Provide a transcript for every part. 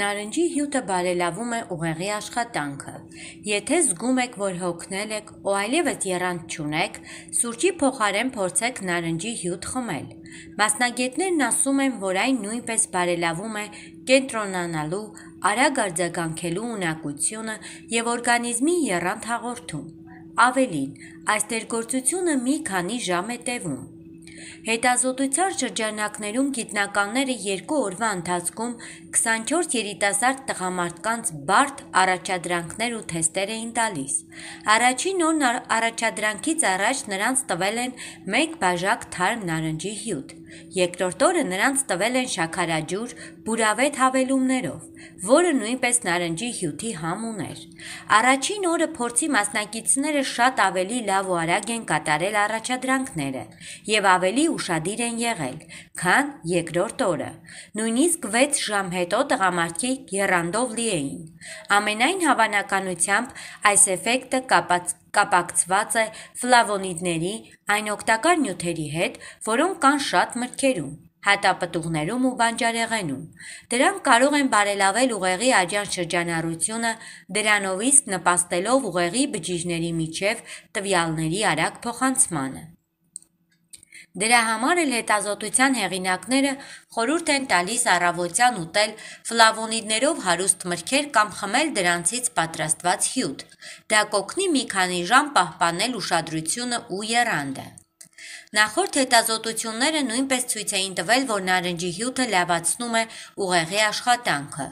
Նարնջի հյութը բարելավում է ուղեղի աշխատանքը։ Եթե զգում եք, որ հոգնել եք ու այլևս երանգ չունեք, սուրճի փոխարեն փորձեք նարնջի հյութ խմել։ Մասնագետներն ասում են, որ այն նույնպես բարելավում է կենտրոնանալու, արագ արձագանքելու ունակությունը եւ օրգանիզմի երանգ հաղորդում։ Ավելին, այս դերգործությունը մի քանի ժամ է տևում։ Հետազոտության շրջանակներում գիտնականները երկու օրվա ընթացքում 24 երիտասարդ տղամարդկանց բարդ առաջադրանքներ ու թեստեր էին տալիս։ Առաջին օրն առաջադրանքից առաջ նրանց տվել են մեկ բաժակ թարմ նարնջի հյութ։ Երկրորդ օրը նրանց տվել են շաքարաջուր բուրավետ հավելումներով, որը նույնպես նարնջի հյութի համ ուներ։ Առաջին օրը փորձի մասնակիցները շատ ավելի լավ ու արագ են կատարել առաջադրանքները եւ ավելի ավելի ուրشادիր են եղել, քան երկրորդ օրը։ Նույնիսկ 6 ժամ հետո տղամարդիկ երանդով լի էին։ Ամենայն հավանականությամբ այս էֆեկտը կապած կապակցված է ֆլավոնիդների, այն օգտակար նյութերի հետ, որոնք կան շատ մրգերում հատապտուղներում ու բանջարեղենում։ Դրանք կարող են բարելավել ուղեղի արյան շրջանառությունը, դրանովիսկ նպաստելով ուղեղի բջիջների միջև տվյալների արագ փոխանցմանը։ Դրա համար էլ հետազոտության հեղինակները խորհուրդ են տալիս առավոտյան ուտել ֆլավոնիդներով հարուստ մրգեր կամ խմել դրանցից պատրաստված հյութ։ Դա կօգնի մի քանի ժամ պահպանել ուշադրությունը ու եռանդը։ Նախորդ հետազոտությունները նույնպես ցույց էին տվել, որ նարնջի հյութը լավացնում է ուղեղի աշխատանքը,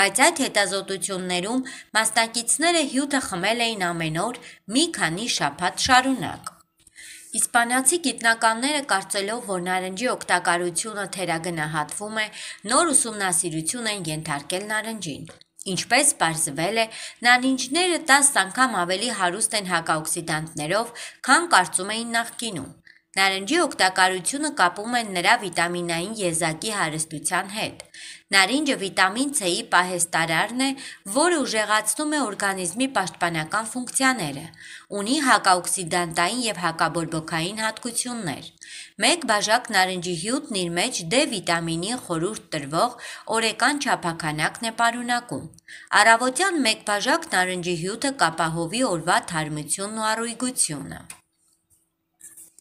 բայց այդ հետազոտություններում մասնակիցները հյութը խմել էին ամեն օր մի քանի շաբաթ շարունակ։ Իսպանացի գիտնականները կարծելով, որ նարնջի օգտակարությունը թերագնահատվում է, նոր ուսումնասիրություն են ենթարկել նարնջին։ Ինչպես պարզվել է, նարինջները 10 անգամ ավելի հարուստ են հակաօքսիդանտներով, քան կարծում էին նախկինում։ Նարնջի օգտակարությունը կապում են նրա վիտամինային եզակի հարստության հետ։ Նարինջը վիտամին C-ի պահեստարարն է, որը ուժեղացնում է օրգանիզմի պաշտպանական ֆունկցիաները։ Ունի հակաօքսիդանտային եւ հակաբորբոքային հատկություններ։ Մեկ բաժակ նարնջի հյութն իր մեջ D վիտամինի խորուրդ տրվող օրեկան չափականակն է պարունակում։ Առավոտյան մեկ բաժակ նարնջի հյութը կապահովի օրվա թարմությունն ու առողջությունը։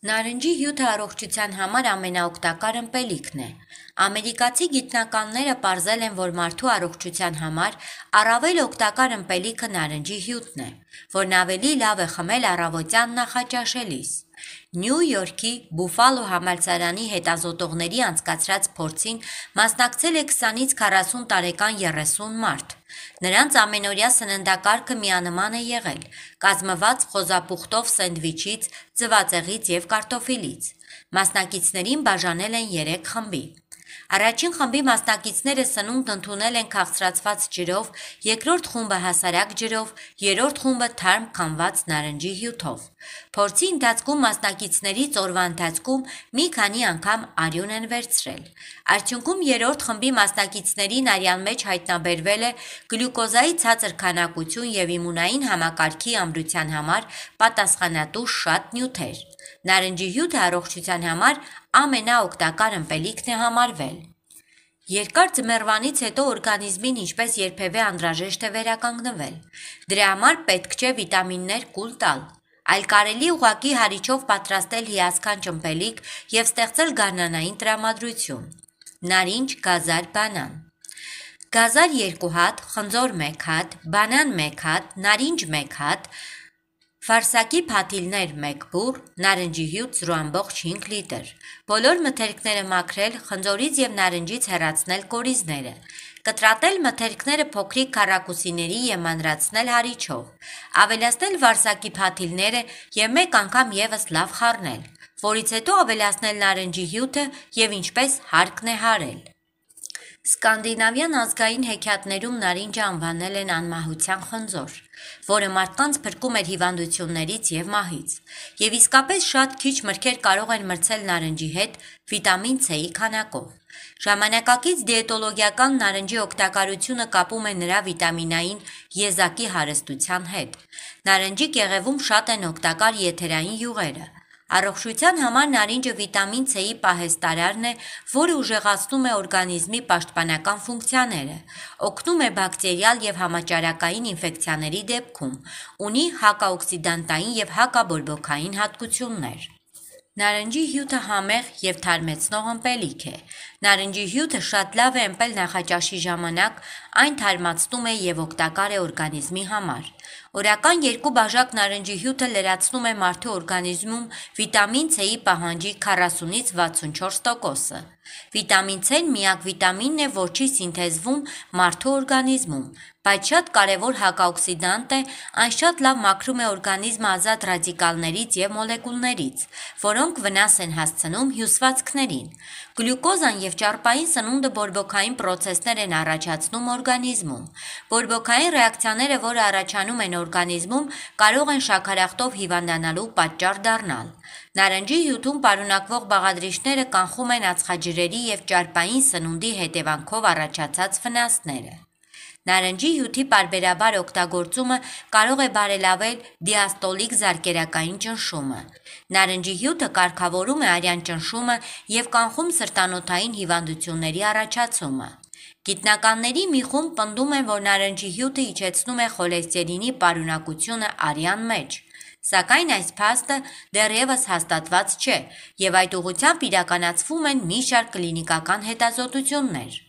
Նարնջի հյութը առողջության համար ամենաօգտակար ըմպելիքն է։ Ամերիկացի գիտնականները ողրել են, որ մարդու առողջության համար առավել օգտակար ըմպելիքը նարնջի հյութն է, որն ավելի լավ է խմել առավոտյան նախաճաշելիս։ Նյու Յորքի Բուֆալո համալսարանի հետազոտողների անցկացրած փորձին մասնակցել է 20-ից 40 տարեկան 30 մարդ։ Նրանց ամենօրյա սննդակարգը միանման է եղել, կազմված խոզապուխտով սենդվիչից, ծվածեղից եւ կարտոֆիլից։ Մասնակիցներին բաժանել են 3 խմբի։ Առաջին խմբի մասնակիցները սնունդ ընդունել են քաղցրացված ջրով, երկրորդ խումբը հասարակ ջրով, երրորդ խումբը թարմ կանված նարնջի հյութով։ Փորձի ընթացքում մասնակիցներից օրվա ընթացքում մի քանի անգամ արյուն են վերցրել։ Արդյունքում երրորդ խմբի մասնակիցներին արյան մեջ հայտնաբերվել է գլյուկոզայի ցածր քանակություն եւ իմունային համակարգի ամրության համար պատասխանատու շատ նյութեր։ Նարնջի հյութը առողջության համար ամենաօգտակար ըմպելիքն է համարվել։ Երկար ձմեռվանից հետո օրգանիզմին ինչպես երբևէ անհրաժեշտ է վերականգնվել։ Դրա համար պետք չէ վիտամիններ կուլ տալ այլ կարելի ուղակի հարիչով պատրաստել հիասքան ճմպելիք եւ ստեղծել գարնանային տրամադրություն։ Նարինջ, գազար, բանան։ Գազար 2 հատ, խնձոր 1 հատ, բանան 1 հատ, նարինջ 1 հատ, Վարսակի փաթիլներ 1 բուռ, նարնջի հյութ 0.5 լիտր։ Բոլոր մթերքները մաքրել, խնձորից եւ նարնջից հեռացնել կորիզները կտրատել մթերքները փոքրիկ քառակուսիների եւ մանրացնել հարիչով, ավելացնել վարսակի փաթիլները եւ մեկ անգամ եւս լավ խառնել, որից հետո ավելացնել նարնջի հյութը եւ ինչպես հարկն է հարել։ Սկանդինավյան ազգային հեքիաթներում նարինջը անվանել են անմահության խնձոր, որը մարդկանց փրկում էր հիվանդություններից եւ մահից։ Եվ իսկապես շատ քիչ մրգեր կարող են մրցել նարնջի հետ վիտամին C-ի քանակով։ Ժամանակակից դիետոլոգիական նարնջի օգտակարությունը կապում է նրա վիտամինային եզակի հարստության հետ։ Նարնջի կեղևում շատ են օգտակար եթերային յուղերը։ Առողջության համար նարինջը վիտամին C-ի պահեստարարն է, որը ուժեղացնում է օրգանիզմի պաշտպանական ֆունկցիաները, օգնում է բակտերիալ եւ համաճարակային ինֆեկցիաների դեպքում, ունի հակաօքսիդանտային եւ հակաբորբոքային հատկություններ։ Նարնջի հյութը համեղ եւ թարմեցնող ըմպելիք է։ Նարնջի հյութը շատ լավ է ըմպել նախաճաշի ժամանակ, այն թարմացնում է եւ օգտակար է օրգանիզմի համար։ Օրական երկու բաժակ նարնջի հյութը լրացնում է մարդու օրգանիզմում վիտամին C-ի պահանջի 40-ից 64%-ը։ Վիտամին C-ն միակ վիտամինն է, որ չի սինթեզվում մարդու օրգանիզմում, բայց շատ կարևոր հակաօքսիդանտ է, այն շատ լավ մաքրում է օրգանիզմը ազատ ռադիկալներից եւ մոլեկուլներից, որոնք վնաս են հասցնում հյուսվածքներին։ Գլյուկոզան եւ ճարպային սնունդը բորբոքային պրոցեսներ են առաջացնում օրգանիզմում։ Բորբոքային ռեակցիաները, որը առաջանում ստանում են օրգանիզմում, կարող են շաքարախտով հիվանդանալու պատճառ դառնալ։ Նարնջի հյութում պարունակվող բաղադրիչները կանխում են ածխաջրերի եւ ճարպային սնունդի հետևանքով առաջացած վնասները։ Նարնջի հյութի parberabar օգտագործումը կարող է բարելավել դիաստոլիկ զարկերակային ճնշումը։ Նարնջի հյութը կարգավորում է արյան ճնշումը եւ կանխում սրտանոթային հիվանդությունների առաջացումը։ Գիտնականների մի խումբ պնդում է, որ նարնջի հյութը իջեցնում է խոլեստերինի պարունակությունը արյան մեջ, սակայն այս փաստը դեռևս հաստատված չէ, եւ այդ ուղղությամբ իրականացվում են մի շարք կլինիկական հետազոտություններ։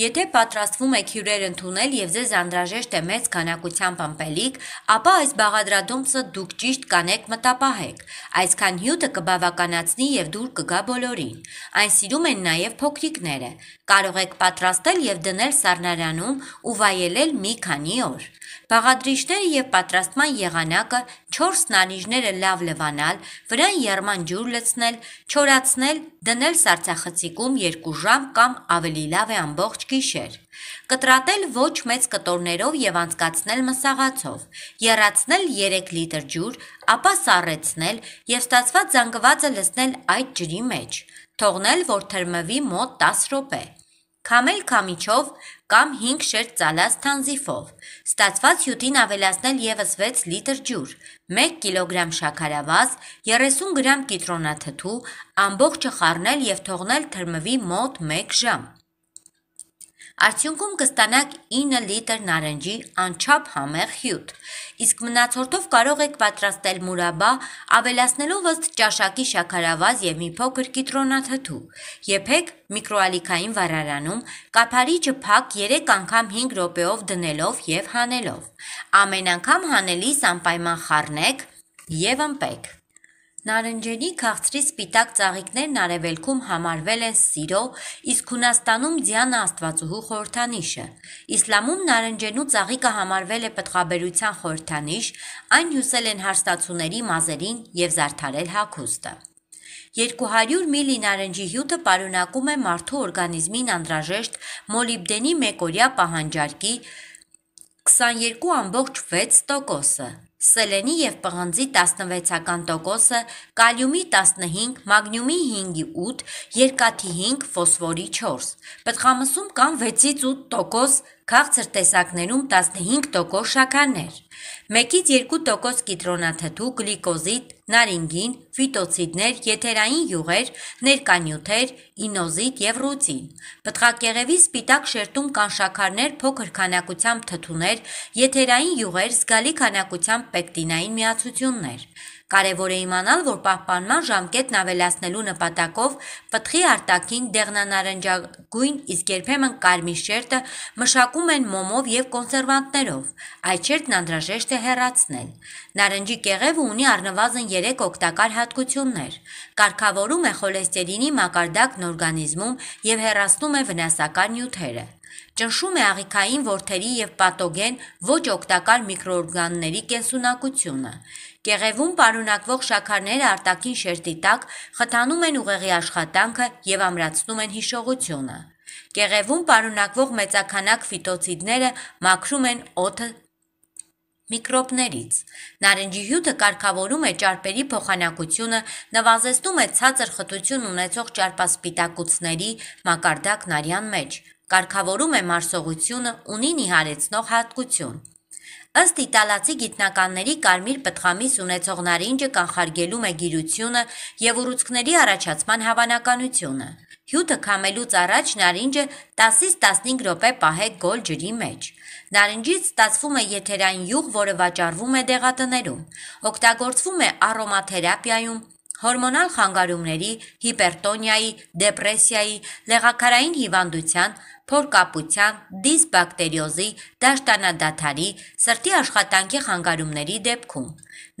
Եթե պատրաստվում եք հյուրեր ընդունել եւ ձեզ անհրաժեշտ է մեծ քանակությամբ ըմպելիք, ապա այս բաղադրատոմսը դուք ճիշտ կանեք մտապահեք։ Այսքան հյութը կբավականացնի եւ դուր կգա բոլորին։ Այն սիրում են նաեւ փոքրիկները։ Կարող եք պատրաստել եւ դնել սառնարանում ու վայելել մի քանի օր։ Բաղադրիչները եւ պատրաստման եղանակը 4 նանիժները լավ լվանալ, վրան երման ջուր լցնել, չորացնել, դնել սառցախցիկում 2 ժամ կամ ավելի լավ է ամբողջ գիշեր։ Կտրատել ոչ մեծ կտորներով եւ անցկացնել մսաղացով։ Եռացնել 3 լիտր ջուր, ապա սառեցնել եւ ստացված զանգվածը լցնել այդ ջրի մեջ։ Թողնել, որ թրմվի մոտ 10 րոպե։ Քամել քամիչով կամ 5 շերտ ծալած թանզիֆով, ստացված հյութին ավելացնել եւս 6 լիտր ջուր, 1 կիլոգրամ շաքարավազ, 30 գրամ կիտրոնաթթու, ամբողջը խառնել եւ թողնել թրմվի մոտ 1 ժամ։ Արդյունքում կստանաք 9 լիտր նարնջի անչափ համեղ հյութ։ Իսկ մնացորդով կարող եք պատրաստել մուրաբա, ավելացնելով ըստ ճաշակի շաքարավազ եւ մի փոքր կիտրոնաթթու։ Եփեք միկրոալիքային վառարանում կափարիչը փակ 3 անգամ 5 րոպեով դնելով եւ հանելով։ Ամեն անգամ հանելիս անպայման խառնեք եւ ըմպեք։ Նարնջերի քաղցրի սպիտակ ծաղիկներն Արևելքում համարվել են սիրո, իսկ Հունաստանում Դիանա Աստվածուհու խորհրդանիշը։ Իսլամում նարնջենու ծաղիկը համարվել է պտղաբերության խորհրդանիշ, այն հյուսել են հարստացուների մազերին եւ զարդարել հագուստը։ 200 միլի նարնջի հյութը պարունակում է մարդու օրգանիզմին անդրաժեշտ մոլիբդենի մեկօրյա պահանջարկի 22.6%-ը, սելենի և պղնձի 16-ական տոկոսը, կալիումի 15, մագնյումի 5-ի 8, երկաթի 5, ֆոսվորի 4։ Պտղամսում կան 6-ից 8 տոկոս, քաղցր տեսակներում 15 տոկոս շաքարներ։ 1-ից 2% կիտրոնաթթու, գլիկոզիդ, նարինգին, ֆիտոցիդներ, եթերային յուղեր, ներկանյութեր, ինոզիտ եւ ռուցին։ Պտղակեղևի սպիտակ շերտում կան շաքարներ փոքր քանակությամբ թթուներ, եթերային յուղեր, զգալի քանակությամբ պեկտինային միացություններ։ Կարևոր է իմանալ, որ պահպանման ժամկետն ավելացնելու նպատակով պտղի արտաքին դեղնանարնջագույն, իսկ երբեմն կարմիր շերտը մշակում են մոմով եւ կոնսերվանտներով։ Այդ շերտն անհրաժեշտ է հեռացնել։ Նարնջի կեղևը ունի առնվազն 3 օգտակար հատկություններ։ Կարգավորում է խոլեստերինի մակարդակն օրգանիզմում եւ հեռացնում է վնասակար նյութերը։ Ճնշում է աղիքային որդերի եւ պաթոգեն ոչ օգտակար միկրոօրգանների կենսունակությունը։ Կեղևում պարունակվող շաքարները արտաքին շերտի տակ խթանում են ուղեղի աշխատանքը եւ ամրացնում են հիշողությունը։ Կեղևում պարունակվող մեծականակ ֆիտոցիդները մաքրում են օդը միկրոբներից։ Նարնջի հյութը կարգավորում է ճարպերի փոխանակությունը, նվազեցնում է ցածր խտություն ունեցող ճարպասպիտակուցների մակարդակն արյան մեջ, կարգավորում է մարսողությունը, ունի նիհարեցնող հատկություն։ Ըստ իտալացի գիտնականների կարմիր պտղամիս ունեցող նարինջը կանխարգելում է գիրությունը եւ ուռուցքների առաջացման հավանականությունը։ Հյութը քամելուց առաջ նարինջը 10-ից 15 րոպե պահեք գոլ ջրի մեջ։ Նարինջից ստացվում է եթերային յուղ, որը վաճառվում է դեղատներում։ Օգտագործվում է արոմաթերապիայում, հորմոնալ խանգարումների, հիպերտոնիայի, դեպրեսիայի, լեղակարային հիվանդության, փորկապության, դիսբակտերիոզի, դաշտանադաթարի, սրտի աշխատանքի խանգարումների դեպքում։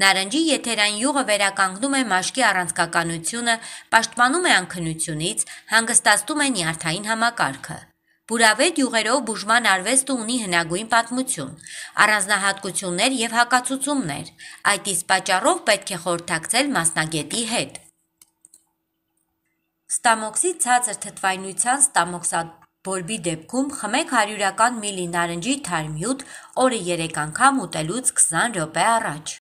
Նարնջի եթերային յուղը վերականգնում է մաշկի առանցքականությունը, պաշտպանում է անքնությունից, հանգստացնում է նյարդային համակարգը։ Բուրավետ յուղերով բուժման արվեստը ունի հնագույն պատմություն, առանձնահատկություններ եւ հակացուցումներ։ Այդ իսկ պատճառով պետք է խորհրդակցել մասնագետի հետ։ Ստամոքսի ցածր թթվայնության ստամոքսատ Բորբի դեպքում խմեք հարյուրական միլի նարնջի թարմյուտ օրը երեք անգամ ուտելուց 20 րոպե առաջ։